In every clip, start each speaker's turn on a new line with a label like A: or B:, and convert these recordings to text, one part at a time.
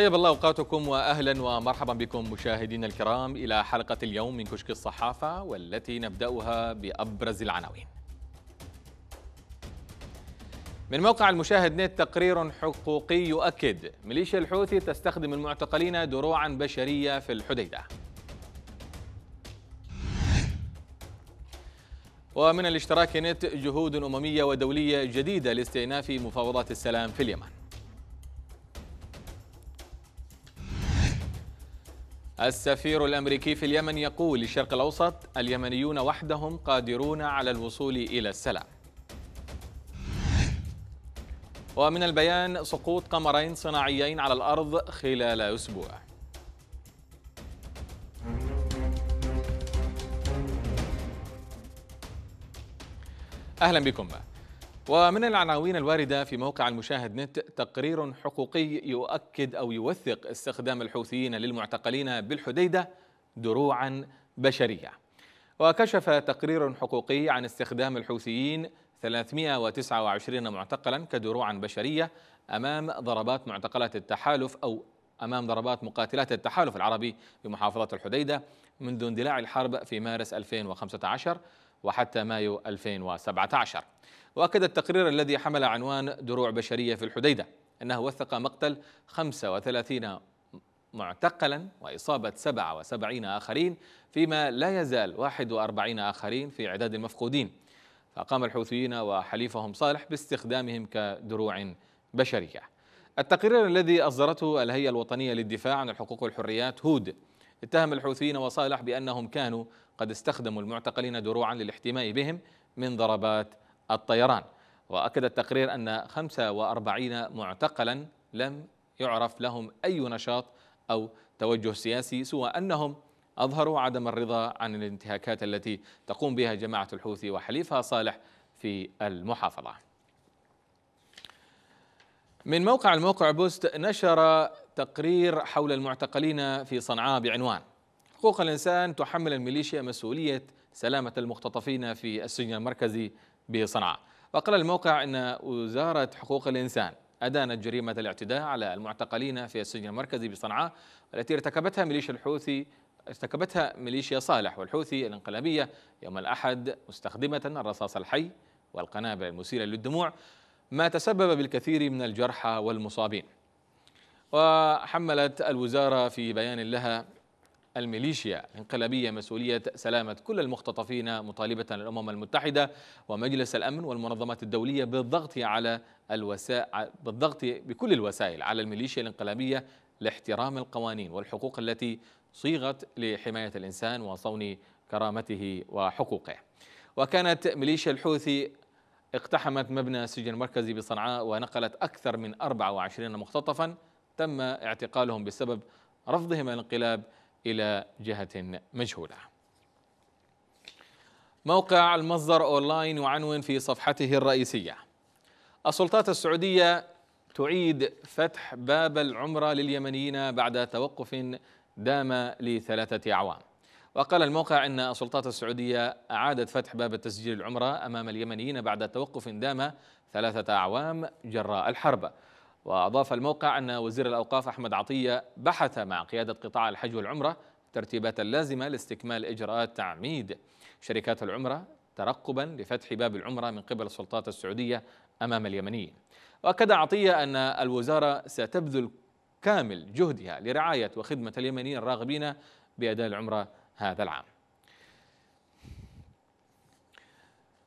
A: طيب الله اوقاتكم واهلا ومرحبا بكم مشاهدينا الكرام الى حلقه اليوم من كشك الصحافه والتي نبداها بابرز العناوين. من موقع المشاهد نت تقرير حقوقي يؤكد ميليشيا الحوثي تستخدم المعتقلين دروعا بشريه في الحديده. ومن الاشتراك نت جهود امميه ودوليه جديده لاستئناف مفاوضات السلام في اليمن. السفير الأمريكي في اليمن يقول للشرق الأوسط اليمنيون وحدهم قادرون على الوصول إلى السلام ومن البيان سقوط قمرين صناعيين على الأرض خلال أسبوع أهلا بكم ومن العناوين الواردة في موقع المشاهد نت تقرير حقوقي يؤكد أو يوثق استخدام الحوثيين للمعتقلين بالحديدة دروعا بشرية وكشف تقرير حقوقي عن استخدام الحوثيين 329 معتقلا كدروعا بشرية أمام ضربات معتقلات التحالف أو أمام ضربات مقاتلات التحالف العربي بمحافظة الحديدة منذ اندلاع الحرب في مارس 2015 وحتى مايو 2017 وأكد التقرير الذي حمل عنوان دروع بشرية في الحديدة أنه وثق مقتل 35 معتقلا وإصابة 77 آخرين فيما لا يزال 41 آخرين في عداد المفقودين فقام الحوثيين وحليفهم صالح باستخدامهم كدروع بشرية التقرير الذي أصدرته الهيئة الوطنية للدفاع عن الحقوق والحريات هود اتهم الحوثيين وصالح بأنهم كانوا قد استخدموا المعتقلين دروعا للاحتماء بهم من ضربات الطيران وأكد التقرير أن 45 معتقلا لم يعرف لهم أي نشاط أو توجه سياسي سوى أنهم أظهروا عدم الرضا عن الانتهاكات التي تقوم بها جماعة الحوثي وحليفها صالح في المحافظة من موقع الموقع بوست نشر تقرير حول المعتقلين في صنعاء بعنوان حقوق الإنسان تحمل الميليشيا مسؤولية سلامة المختطفين في السجن المركزي بصنعاء وقال الموقع أن وزارة حقوق الإنسان أدانت جريمة الاعتداء على المعتقلين في السجن المركزي بصنعاء التي ارتكبتها ميليشيا الحوثي ارتكبتها ميليشيا صالح والحوثي الانقلابية يوم الأحد مستخدمة الرصاص الحي والقنابل المسيلة للدموع ما تسبب بالكثير من الجرحى والمصابين وحملت الوزارة في بيان لها الميليشيا الانقلابية مسؤولية سلامة كل المختطفين مطالبة الأمم المتحدة ومجلس الأمن والمنظمات الدولية بالضغط على الوسائل بالضغط بكل الوسائل على الميليشيا الانقلابية لاحترام القوانين والحقوق التي صيغت لحماية الإنسان وصون كرامته وحقوقه وكانت ميليشيا الحوثي اقتحمت مبنى سجن مركزي بصنعاء ونقلت أكثر من 24 مختطفا تم اعتقالهم بسبب رفضهم الانقلاب إلى جهة مجهولة موقع المصدر أونلاين يعنون في صفحته الرئيسية السلطات السعودية تعيد فتح باب العمرة لليمنيين بعد توقف دام لثلاثة أعوام وقال الموقع أن السلطات السعودية أعادت فتح باب التسجيل العمرة أمام اليمنيين بعد توقف دام ثلاثة أعوام جراء الحرب وأضاف الموقع أن وزير الأوقاف أحمد عطية بحث مع قيادة قطاع الحج والعمرة الترتيبات اللازمة لاستكمال إجراءات تعميد شركات العمرة ترقبا لفتح باب العمرة من قبل السلطات السعودية أمام اليمنيين وأكد عطية أن الوزارة ستبذل كامل جهدها لرعاية وخدمة اليمنيين الراغبين بأداء العمرة هذا العام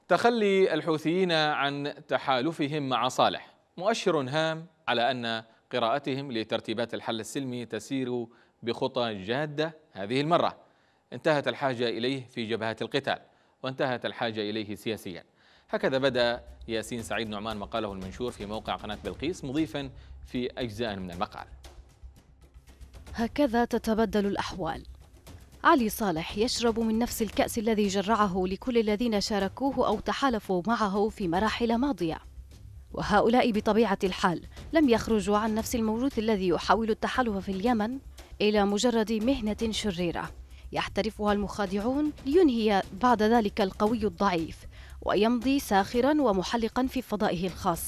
A: تخلي الحوثيين عن تحالفهم مع صالح مؤشر هام على أن قراءتهم لترتيبات الحل السلمي تسير بخطى جادة هذه المرة انتهت الحاجة إليه في جبهات القتال وانتهت الحاجة إليه سياسيا هكذا بدأ ياسين سعيد نعمان مقاله المنشور في موقع قناة بلقيس مضيفا في أجزاء من المقال
B: هكذا تتبدل الأحوال علي صالح يشرب من نفس الكأس الذي جرعه لكل الذين شاركوه أو تحالفوا معه في مراحل ماضية وهؤلاء بطبيعة الحال لم يخرجوا عن نفس الموروث الذي يحاول التحالف في اليمن إلى مجرد مهنة شريرة يحترفها المخادعون لينهي بعد ذلك القوي الضعيف ويمضي ساخرا ومحلقا في فضائه الخاص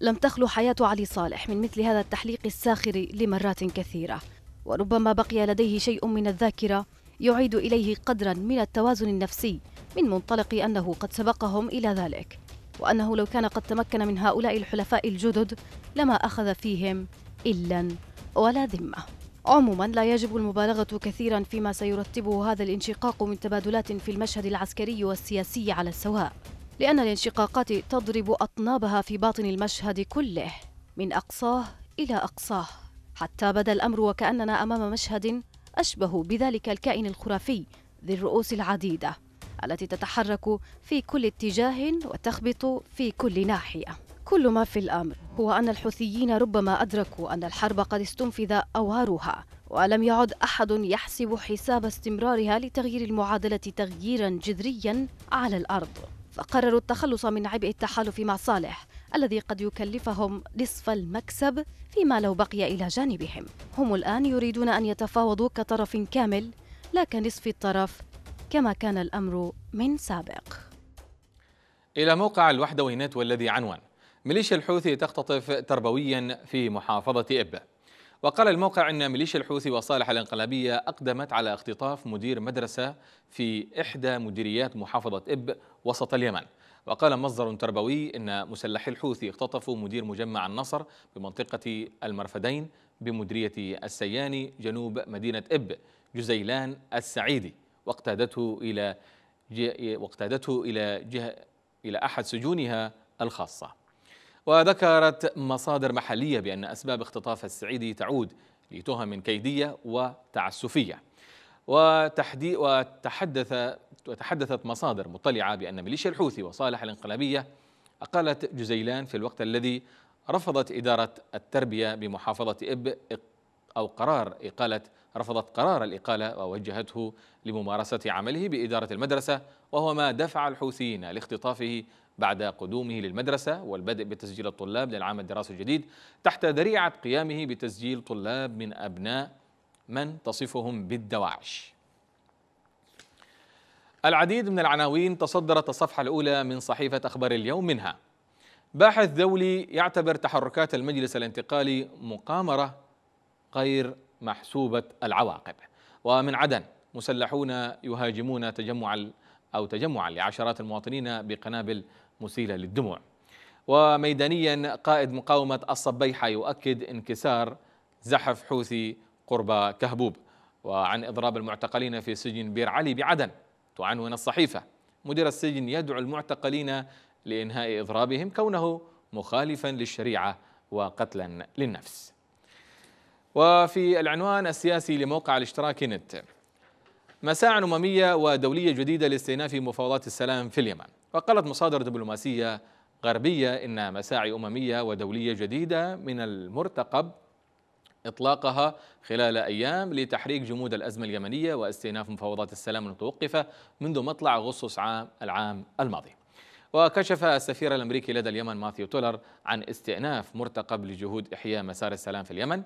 B: لم تخلو حياة علي صالح من مثل هذا التحليق الساخر لمرات كثيرة وربما بقي لديه شيء من الذاكرة يعيد إليه قدرا من التوازن النفسي من منطلق أنه قد سبقهم إلى ذلك وأنه لو كان قد تمكن من هؤلاء الحلفاء الجدد لما أخذ فيهم إلا ولا ذمة عموما لا يجب المبالغة كثيرا فيما سيرتبه هذا الانشقاق من تبادلات في المشهد العسكري والسياسي على السواء لأن الانشقاقات تضرب أطنابها في باطن المشهد كله من أقصاه إلى أقصاه حتى بدا الأمر وكأننا أمام مشهد أشبه بذلك الكائن الخرافي ذي الرؤوس العديدة التي تتحرك في كل اتجاه وتخبط في كل ناحيه كل ما في الامر هو ان الحوثيين ربما ادركوا ان الحرب قد استنفذ اوهرها ولم يعد احد يحسب حساب استمرارها لتغيير المعادله تغييرا جذريا على الارض فقرروا التخلص من عبء التحالف مع صالح الذي قد يكلفهم نصف المكسب فيما لو بقي الى جانبهم هم الان يريدون ان يتفاوضوا كطرف كامل لا كنصف الطرف كما كان الأمر من سابق
A: إلى موقع الوحدوينات والذي عنوان ميليشيا الحوثي تختطف تربويا في محافظة إبة وقال الموقع أن ميليشيا الحوثي وصالح الانقلابية أقدمت على اختطاف مدير مدرسة في إحدى مديريات محافظة إب وسط اليمن وقال مصدر تربوي أن مسلحي الحوثي اختطفوا مدير مجمع النصر بمنطقة المرفدين بمديرية السياني جنوب مدينة إب جزيلان السعيدي واقتادته إلى واقتادته إلى جهة إلى أحد سجونها الخاصة وذكرت مصادر محلية بأن أسباب اختطاف السعيدي تعود لتهم كيدية وتعسفية وتحدي وتحدث وتحدثت مصادر مطلعة بأن ميليشيا الحوثي وصالح الانقلابية أقالت جزيلان في الوقت الذي رفضت إدارة التربية بمحافظة إب أو قرار إقالة رفضت قرار الإقالة ووجهته لممارسة عمله بإدارة المدرسة وهو ما دفع الحوثيين لاختطافه بعد قدومه للمدرسة والبدء بتسجيل الطلاب للعام الدراسي الجديد تحت ذريعة قيامه بتسجيل طلاب من أبناء من تصفهم بالدواعش العديد من العناوين تصدرت الصفحة الأولى من صحيفة أخبار اليوم منها باحث دولي يعتبر تحركات المجلس الانتقالي مقامرة غير محسوبة العواقب ومن عدن مسلحون يهاجمون تجمع أو تجمعا لعشرات المواطنين بقنابل مسيلة للدموع وميدانيا قائد مقاومة الصبيحة يؤكد انكسار زحف حوثي قرب كهبوب وعن إضراب المعتقلين في سجن بير علي بعدن تعنون الصحيفة مدير السجن يدعو المعتقلين لإنهاء إضرابهم كونه مخالفا للشريعة وقتلا للنفس وفي العنوان السياسي لموقع الاشتراك نت مساع أممية ودولية جديدة لاستئناف مفاوضات السلام في اليمن وقالت مصادر دبلوماسية غربية إن مساعي أممية ودولية جديدة من المرتقب إطلاقها خلال أيام لتحريك جمود الأزمة اليمنية واستئناف مفاوضات السلام المتوقفة منذ مطلع أغسطس عام العام الماضي وكشف السفير الأمريكي لدى اليمن ماثيو تولر عن استئناف مرتقب لجهود إحياء مسار السلام في اليمن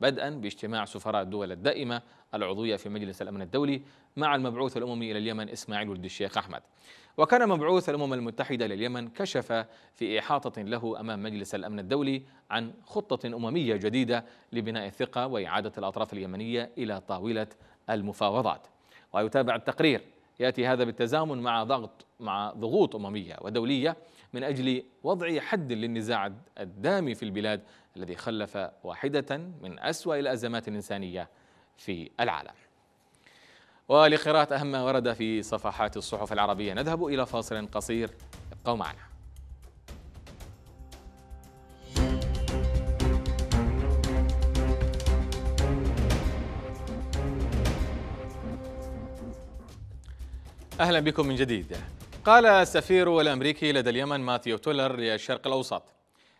A: بدءا باجتماع سفراء الدول الدائمة العضوية في مجلس الأمن الدولي مع المبعوث الأممي إلى اليمن إسماعيل ولد الشيخ أحمد وكان مبعوث الأمم المتحدة لليمن كشف في إحاطة له أمام مجلس الأمن الدولي عن خطة أممية جديدة لبناء الثقة وإعادة الأطراف اليمنية إلى طاولة المفاوضات ويتابع التقرير يأتي هذا بالتزامن مع ضغط مع ضغوط أممية ودولية من أجل وضع حد للنزاع الدامي في البلاد الذي خلف واحدة من أسوأ الأزمات الإنسانية في العالم ولقراءة أهم ما ورد في صفحات الصحف العربية نذهب إلى فاصل قصير ابقوا معنا أهلا بكم من جديد قال السفير الأمريكي لدى اليمن ماثيو تولر للشرق الأوسط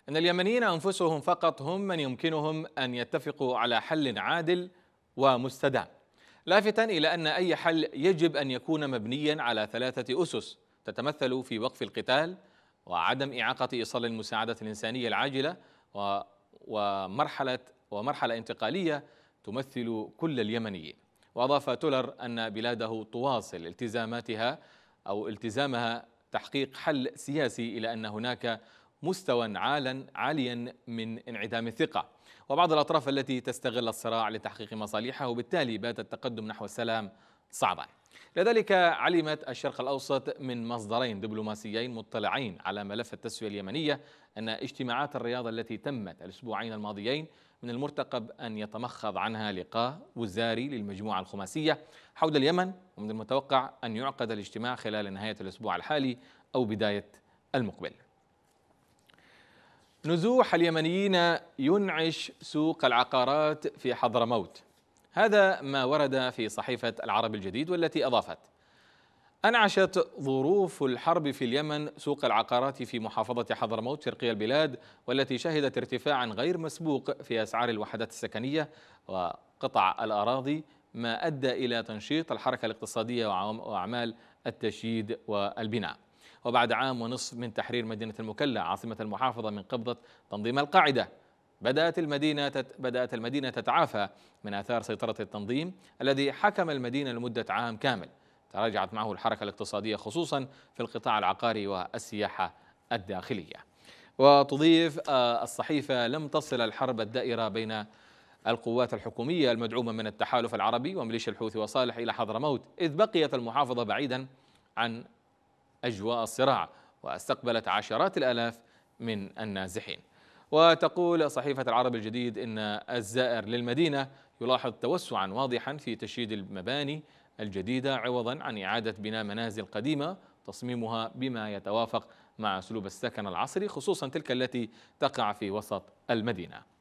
A: أن اليمنيين أنفسهم فقط هم من يمكنهم أن يتفقوا على حل عادل ومستدام لافتا إلى أن أي حل يجب أن يكون مبنيا على ثلاثة أسس تتمثل في وقف القتال وعدم إعاقة إيصال المساعدة الإنسانية العاجلة ومرحلة ومرحلة انتقالية تمثل كل اليمنيين وأضاف تولر أن بلاده تواصل التزاماتها أو التزامها تحقيق حل سياسي إلى أن هناك مستوى عاليا من انعدام الثقة وبعض الأطراف التي تستغل الصراع لتحقيق مصالحها وبالتالي بات التقدم نحو السلام صعبا لذلك علمت الشرق الأوسط من مصدرين دبلوماسيين مطلعين على ملف التسوية اليمنية أن اجتماعات الرياض التي تمت الأسبوعين الماضيين من المرتقب أن يتمخض عنها لقاء وزاري للمجموعة الخماسية حول اليمن ومن المتوقع أن يعقد الاجتماع خلال نهاية الأسبوع الحالي أو بداية المقبل نزوح اليمنيين ينعش سوق العقارات في حضرموت هذا ما ورد في صحيفة العرب الجديد والتي أضافت أنعشت ظروف الحرب في اليمن سوق العقارات في محافظة حضرموت شرقي البلاد والتي شهدت ارتفاعا غير مسبوق في أسعار الوحدات السكنية وقطع الأراضي ما أدى إلى تنشيط الحركة الاقتصادية وأعمال التشييد والبناء وبعد عام ونصف من تحرير مدينة المكلا عاصمة المحافظة من قبضة تنظيم القاعدة بدأت المدينة بدأت المدينة تتعافى من آثار سيطرة التنظيم الذي حكم المدينة لمدة عام كامل تراجعت معه الحركة الاقتصادية خصوصا في القطاع العقاري والسياحة الداخلية وتضيف آه، الصحيفة لم تصل الحرب الدائرة بين القوات الحكومية المدعومة من التحالف العربي وميليشيا الحوثي وصالح إلى حضرموت إذ بقيت المحافظة بعيدا عن أجواء الصراع واستقبلت عشرات الآلاف من النازحين وتقول صحيفة العرب الجديد إن الزائر للمدينة يلاحظ توسعا واضحا في تشييد المباني الجديدة عوضا عن إعادة بناء منازل قديمة تصميمها بما يتوافق مع أسلوب السكن العصري خصوصا تلك التي تقع في وسط المدينة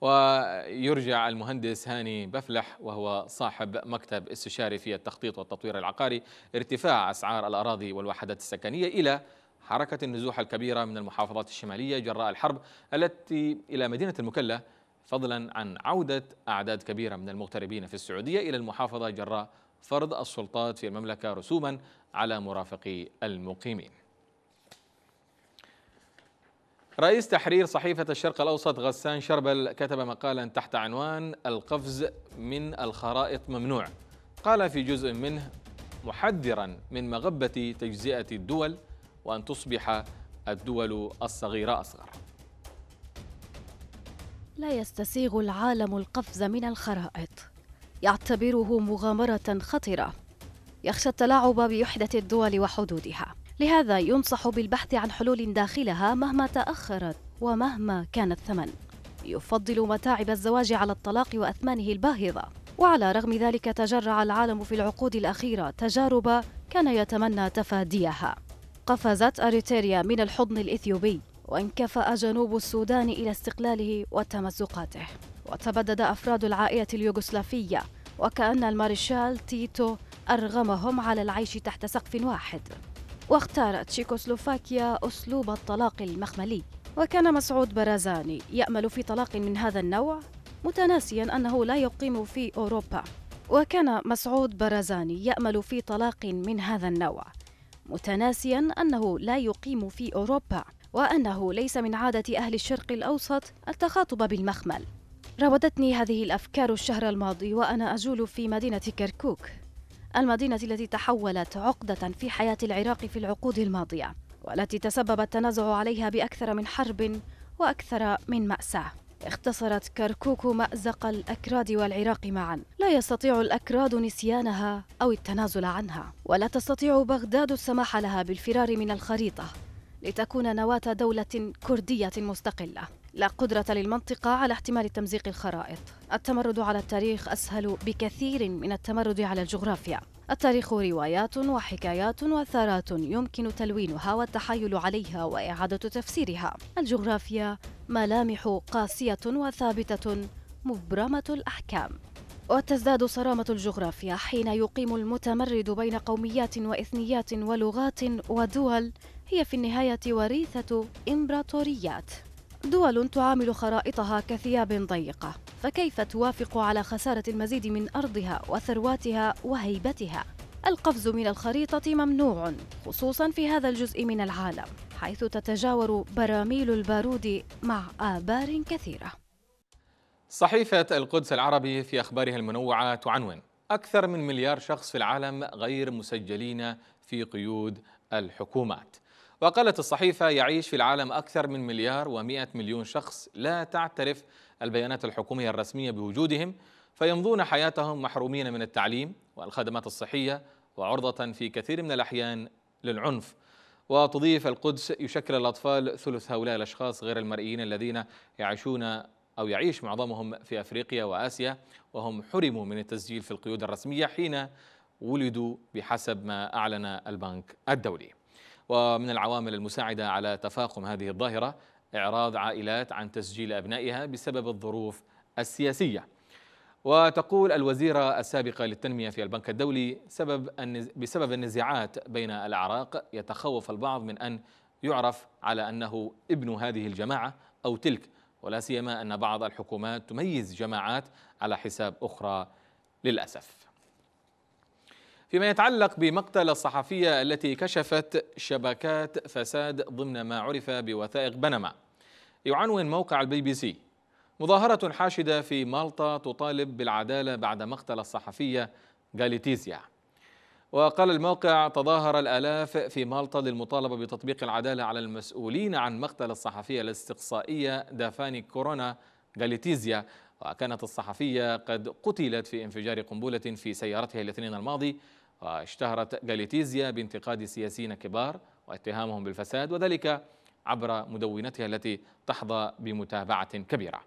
A: ويرجع المهندس هاني بفلح وهو صاحب مكتب استشاري في التخطيط والتطوير العقاري ارتفاع أسعار الأراضي والوحدات السكنية إلى حركة النزوح الكبيرة من المحافظات الشمالية جراء الحرب التي إلى مدينة المكلا فضلا عن عودة أعداد كبيرة من المغتربين في السعودية إلى المحافظة جراء فرض السلطات في المملكة رسوما على مرافقي المقيمين رئيس تحرير صحيفة الشرق الأوسط غسان شربل كتب مقالا تحت عنوان القفز من الخرائط ممنوع قال في جزء منه محذرا من مغبة تجزئة الدول وأن تصبح الدول الصغيرة أصغر
B: لا يستسيغ العالم القفز من الخرائط يعتبره مغامرة خطرة يخشى التلاعب بوحدة الدول وحدودها لهذا ينصح بالبحث عن حلول داخلها مهما تأخرت ومهما كان الثمن يفضل متاعب الزواج على الطلاق وأثمانه الباهظة وعلى رغم ذلك تجرع العالم في العقود الأخيرة تجارب كان يتمنى تفاديها قفزت أريتريا من الحضن الإثيوبي وانكفأ جنوب السودان إلى استقلاله وتمزقاته وتبدد أفراد العائلة اليوغوسلافية وكأن المارشال تيتو أرغمهم على العيش تحت سقف واحد واختارت تشيكوسلوفاكيا أسلوب الطلاق المخملي وكان مسعود برازاني يأمل في طلاق من هذا النوع متناسيا أنه لا يقيم في أوروبا وكان مسعود برازاني يأمل في طلاق من هذا النوع متناسيا أنه لا يقيم في أوروبا وأنه ليس من عادة أهل الشرق الأوسط التخاطب بالمخمل راودتني هذه الأفكار الشهر الماضي وأنا أجول في مدينة كركوك المدينة التي تحولت عقدة في حياة العراق في العقود الماضية والتي تسبب التنازع عليها بأكثر من حرب وأكثر من مأساة اختصرت كركوك مأزق الأكراد والعراق معا لا يستطيع الأكراد نسيانها أو التنازل عنها ولا تستطيع بغداد السماح لها بالفرار من الخريطة لتكون نواة دولة كردية مستقلة لا قدرة للمنطقة على احتمال تمزيق الخرائط. التمرد على التاريخ أسهل بكثير من التمرد على الجغرافيا. التاريخ روايات وحكايات وثارات يمكن تلوينها والتحايل عليها وإعادة تفسيرها. الجغرافيا ملامح قاسية وثابتة مبرمة الأحكام. وتزداد صرامة الجغرافيا حين يقيم المتمرد بين قوميات وإثنيات ولغات ودول هي في النهاية وريثة إمبراطوريات. دول تعامل خرائطها كثياب ضيقة فكيف توافق على خسارة المزيد من أرضها وثرواتها وهيبتها؟ القفز من الخريطة ممنوع خصوصا في هذا الجزء من العالم حيث تتجاور براميل البارود مع آبار كثيرة
A: صحيفة القدس العربي في أخبارها المنوعة تعنون أكثر من مليار شخص في العالم غير مسجلين في قيود الحكومات وقالت الصحيفة يعيش في العالم أكثر من مليار ومئة مليون شخص لا تعترف البيانات الحكومية الرسمية بوجودهم فيمضون حياتهم محرومين من التعليم والخدمات الصحية وعرضة في كثير من الأحيان للعنف وتضيف القدس يشكل الأطفال ثلث هؤلاء الأشخاص غير المرئيين الذين يعيشون أو يعيش معظمهم في أفريقيا وآسيا وهم حرموا من التسجيل في القيود الرسمية حين ولدوا بحسب ما أعلن البنك الدولي ومن العوامل المساعدة على تفاقم هذه الظاهرة إعراض عائلات عن تسجيل أبنائها بسبب الظروف السياسية وتقول الوزيرة السابقة للتنمية في البنك الدولي سبب بسبب النزاعات بين الأعراق يتخوف البعض من أن يعرف على أنه ابن هذه الجماعة أو تلك ولا سيما أن بعض الحكومات تميز جماعات على حساب أخرى للأسف فيما يتعلق بمقتل الصحفية التي كشفت شبكات فساد ضمن ما عرف بوثائق بنما يعنون موقع البي بي سي مظاهرة حاشدة في مالطا تطالب بالعدالة بعد مقتل الصحفية غاليتيزيا وقال الموقع تظاهر الآلاف في مالطا للمطالبة بتطبيق العدالة على المسؤولين عن مقتل الصحفية الاستقصائية دافاني كورونا غاليتيزيا وكانت الصحفية قد قتلت في انفجار قنبلة في سيارتها الاثنين الماضي واشتهرت غاليتيزيا بانتقاد سياسيين كبار واتهامهم بالفساد وذلك عبر مدونتها التي تحظى بمتابعة كبيرة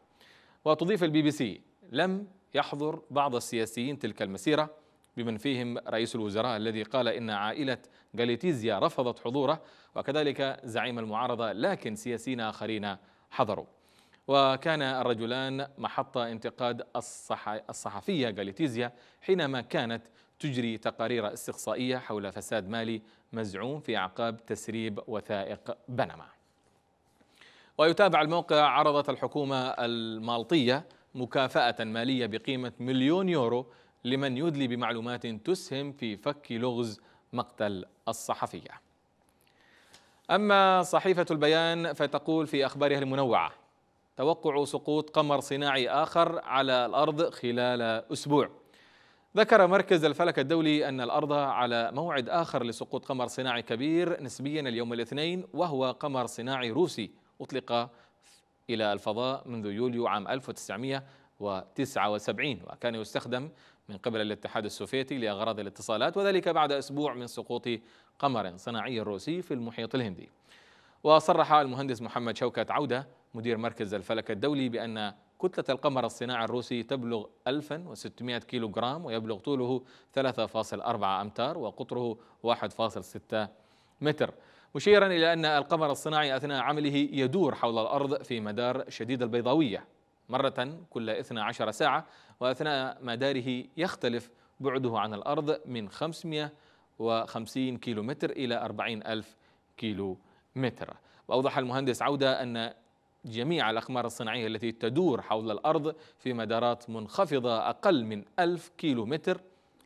A: وتضيف البي بي سي لم يحضر بعض السياسيين تلك المسيرة بمن فيهم رئيس الوزراء الذي قال إن عائلة غاليتيزيا رفضت حضوره وكذلك زعيم المعارضة لكن سياسيين آخرين حضروا وكان الرجلان محط انتقاد الصح... الصحفية غاليتيزيا حينما كانت تجري تقارير استقصائية حول فساد مالي مزعوم في أعقاب تسريب وثائق بنما ويتابع الموقع عرضت الحكومة المالطية مكافأة مالية بقيمة مليون يورو لمن يدلي بمعلومات تسهم في فك لغز مقتل الصحفية أما صحيفة البيان فتقول في أخبارها المنوعة توقع سقوط قمر صناعي آخر على الأرض خلال أسبوع ذكر مركز الفلك الدولي أن الأرض على موعد آخر لسقوط قمر صناعي كبير نسبيا اليوم الاثنين وهو قمر صناعي روسي أطلق إلى الفضاء منذ يوليو عام 1979 وكان يستخدم من قبل الاتحاد السوفيتي لأغراض الاتصالات وذلك بعد أسبوع من سقوط قمر صناعي روسي في المحيط الهندي وصرح المهندس محمد شوكت عودة مدير مركز الفلك الدولي بأن كتلة القمر الصناعي الروسي تبلغ 1600 كيلوغرام ويبلغ طوله 3.4 أمتار وقطره 1.6 متر مشيرا إلى أن القمر الصناعي أثناء عمله يدور حول الأرض في مدار شديد البيضاوية مرة كل 12 ساعة وأثناء مداره يختلف بعده عن الأرض من 550 متر إلى 40 ألف كيلو متر وأوضح المهندس عودة أن جميع الأقمار الصناعية التي تدور حول الأرض في مدارات منخفضة أقل من ألف كيلو متر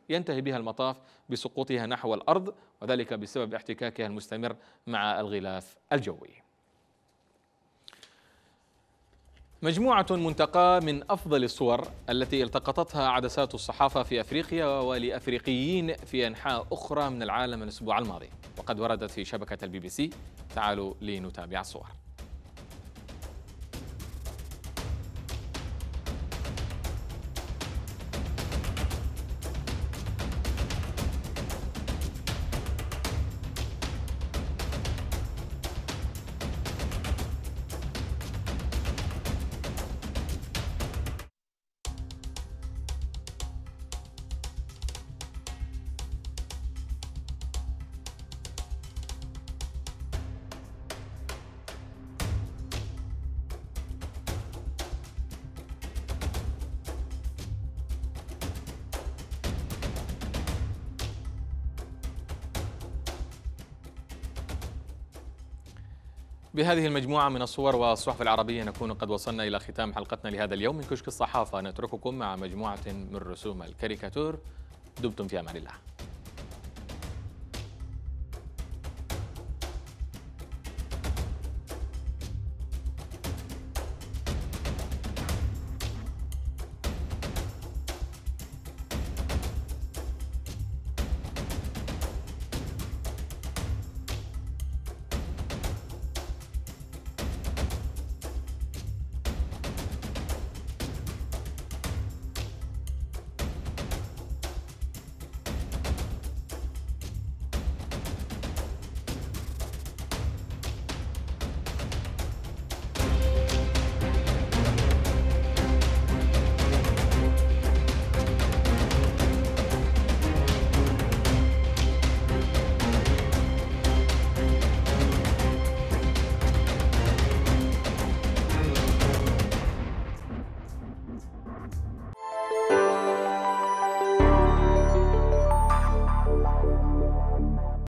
A: ينتهي بها المطاف بسقوطها نحو الأرض وذلك بسبب احتكاكها المستمر مع الغلاف الجوي مجموعة منتقاة من أفضل الصور التي التقطتها عدسات الصحافة في أفريقيا ولأفريقيين في أنحاء أخرى من العالم الأسبوع الماضي وقد وردت في شبكة البي بي سي تعالوا لنتابع الصور بهذه المجموعة من الصور والصحف العربية نكون قد وصلنا إلى ختام حلقتنا لهذا اليوم من كشك الصحافة نترككم مع مجموعة من رسوم الكاريكاتور دمتم في أمان الله